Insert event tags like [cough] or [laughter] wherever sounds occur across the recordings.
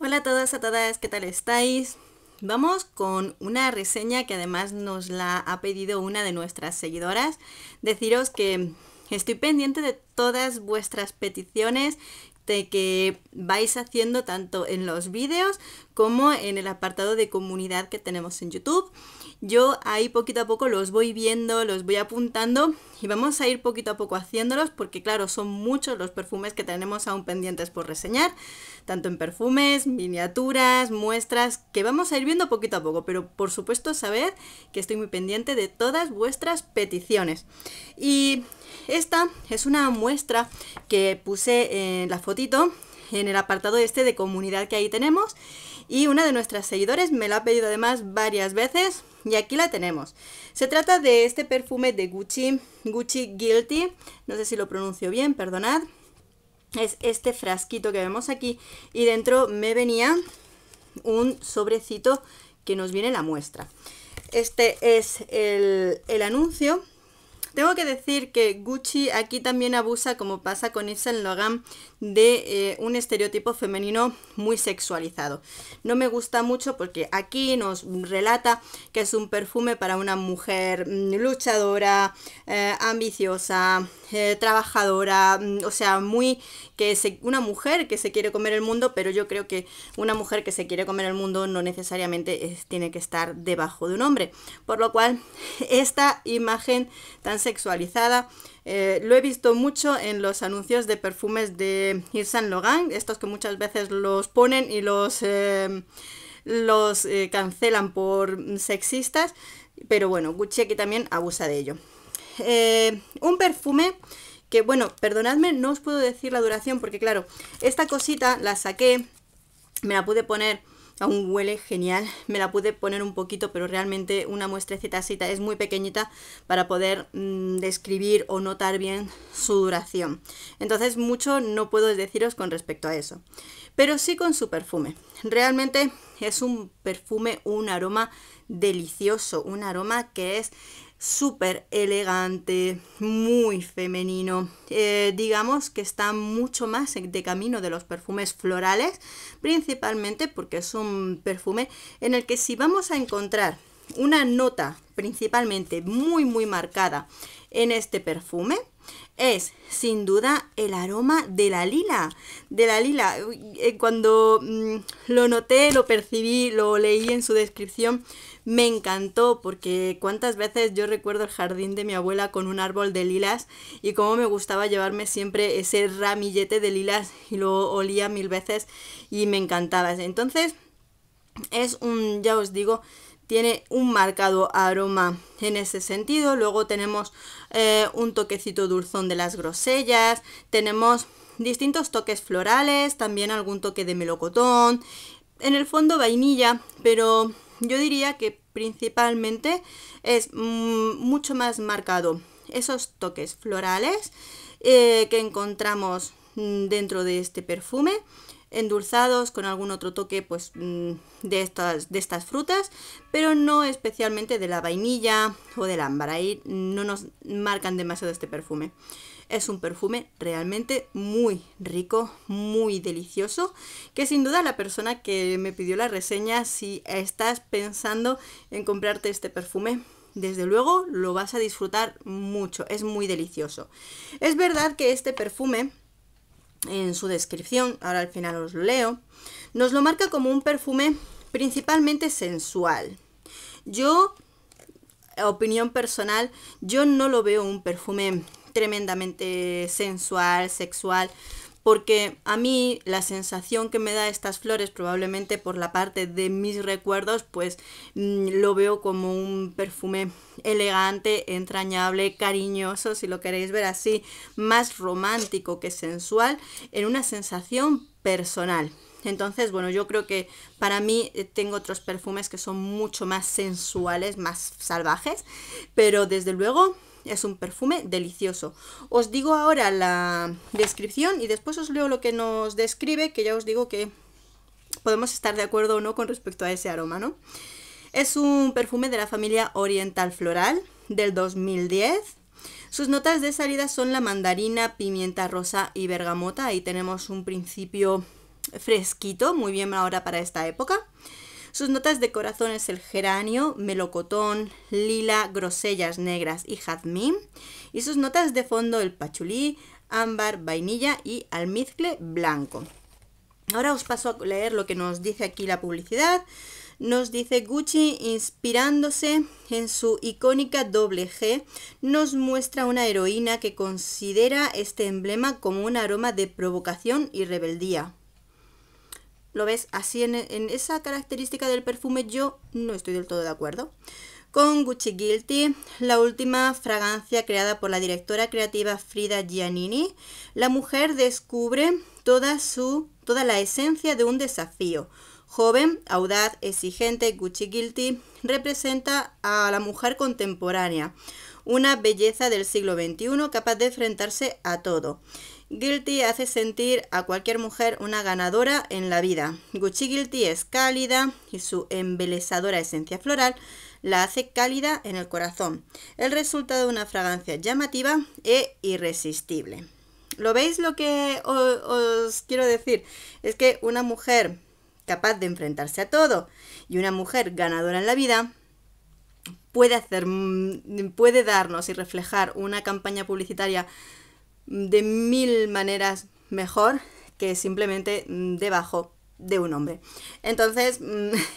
Hola a todas, a todas, ¿qué tal estáis? Vamos con una reseña que además nos la ha pedido una de nuestras seguidoras. Deciros que estoy pendiente de todas vuestras peticiones de que vais haciendo tanto en los vídeos como en el apartado de comunidad que tenemos en YouTube. Yo ahí poquito a poco los voy viendo, los voy apuntando y vamos a ir poquito a poco haciéndolos porque claro, son muchos los perfumes que tenemos aún pendientes por reseñar, tanto en perfumes, miniaturas, muestras, que vamos a ir viendo poquito a poco, pero por supuesto saber que estoy muy pendiente de todas vuestras peticiones. Y esta es una muestra que puse en la fotito en el apartado este de comunidad que ahí tenemos y una de nuestras seguidores me la ha pedido además varias veces y aquí la tenemos. Se trata de este perfume de Gucci, Gucci Guilty, no sé si lo pronuncio bien, perdonad. Es este frasquito que vemos aquí y dentro me venía un sobrecito que nos viene la muestra. Este es el, el anuncio tengo que decir que Gucci aquí también abusa, como pasa con Yves Logan, de eh, un estereotipo femenino muy sexualizado. No me gusta mucho porque aquí nos relata que es un perfume para una mujer mm, luchadora, eh, ambiciosa, eh, trabajadora, mm, o sea, muy que es una mujer que se quiere comer el mundo, pero yo creo que una mujer que se quiere comer el mundo no necesariamente tiene que estar debajo de un hombre. Por lo cual, [laughs] esta imagen tan sexualizada. Eh, lo he visto mucho en los anuncios de perfumes de Yves logan estos que muchas veces los ponen y los, eh, los eh, cancelan por sexistas, pero bueno, Gucci aquí también abusa de ello. un perfume que, bueno, perdonadme, no os puedo decir la duración porque claro, esta cosita la saqué, me la pude poner aún huele genial. Me la pude poner un poquito, pero realmente una muestrecita así es muy pequeñita para poder mm, describir o notar bien su duración. Entonces mucho no puedo deciros con respecto a eso. Pero sí con su perfume. Realmente es un perfume, un aroma delicioso, un aroma que es súper elegante, muy femenino. Eh, digamos que está mucho más de camino de los perfumes florales, principalmente porque es un perfume en el que si vamos a encontrar una nota principalmente muy muy marcada en este perfume, es sin duda el aroma de la lila. De la lila, eh, cuando mm, lo noté, lo percibí, lo leí en su descripción, me encantó porque cuántas veces yo recuerdo el jardín de mi abuela con un árbol de lilas y cómo me gustaba llevarme siempre ese ramillete de lilas y lo olía mil veces y me encantaba. Entonces es un, ya os digo, tiene un marcado aroma en ese sentido. Luego tenemos eh, un toquecito dulzón de las grosellas, tenemos distintos toques florales, también algún toque de melocotón, en el fondo vainilla, pero yo diría que principalmente es mm, mucho más marcado esos toques florales eh, que encontramos mm, dentro de este perfume endulzados con algún otro toque pues, mm, de, estas, de estas frutas, pero no especialmente de la vainilla o del ámbar. Ahí no nos marcan demasiado este perfume. Es un perfume realmente muy rico, muy delicioso, que sin duda la persona que me pidió la reseña, si estás pensando en comprarte este perfume, desde luego lo vas a disfrutar mucho, es muy delicioso. Es verdad que este perfume en su descripción, ahora al final os lo leo, nos lo marca como un perfume principalmente sensual. Yo, opinión personal, yo no lo veo un perfume tremendamente sensual, sexual porque a mí la sensación que me da estas flores, probablemente por la parte de mis recuerdos, pues mm, lo veo como un perfume elegante, entrañable, cariñoso, si lo queréis ver así, más romántico que sensual, en una sensación personal. Entonces, bueno, yo creo que para mí eh, tengo otros perfumes que son mucho más sensuales, más salvajes, pero desde luego es un perfume delicioso. Os digo ahora la descripción y después os leo lo que nos describe, que ya os digo que podemos estar de acuerdo o no con respecto a ese aroma, ¿no? Es un perfume de la familia Oriental Floral del 2010. Sus notas de salida son la mandarina, pimienta rosa y bergamota. Ahí tenemos un principio fresquito, muy bien ahora para esta época. Sus notas de corazón es el geranio, melocotón, lila, grosellas negras y jazmín. Y sus notas de fondo el pachulí, ámbar, vainilla y almizcle blanco. Ahora os paso a leer lo que nos dice aquí la publicidad. Nos dice Gucci, inspirándose en su icónica doble G, nos muestra una heroína que considera este emblema como un aroma de provocación y rebeldía lo ves así en, esa característica del perfume, yo no estoy del todo de acuerdo con Gucci Guilty, la última fragancia creada por la directora creativa Frida Giannini, la mujer descubre toda, su, toda la esencia de un desafío. Joven, audaz, exigente, Gucci Guilty representa a la mujer contemporánea, una belleza del siglo XXI capaz de enfrentarse a todo. Guilty hace sentir a cualquier mujer una ganadora en la vida. Gucci Guilty es cálida y su embelesadora esencia floral la hace cálida en el corazón. El resultado de una fragancia llamativa e irresistible. ¿Lo veis lo que os quiero decir? Es que una mujer capaz de enfrentarse a todo y una mujer ganadora en la vida puede hacer, mm, puede darnos y reflejar una campaña publicitaria mm, de mil maneras mejor que simplemente mm, debajo de un hombre. Entonces,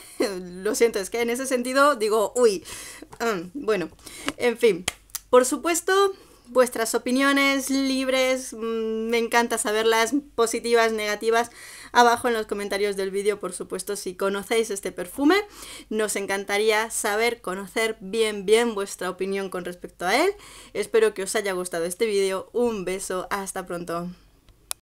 [laughs] lo siento, es que en ese sentido digo, uy, bueno, en fin, por supuesto, vuestras opiniones libres, mm, me encanta saberlas, positivas, negativas, abajo en los comentarios del vídeo, por supuesto, si conocéis este perfume. Nos encantaría saber, conocer bien, bien vuestra opinión con respecto a él. Espero que os haya gustado este vídeo. Un beso, hasta pronto.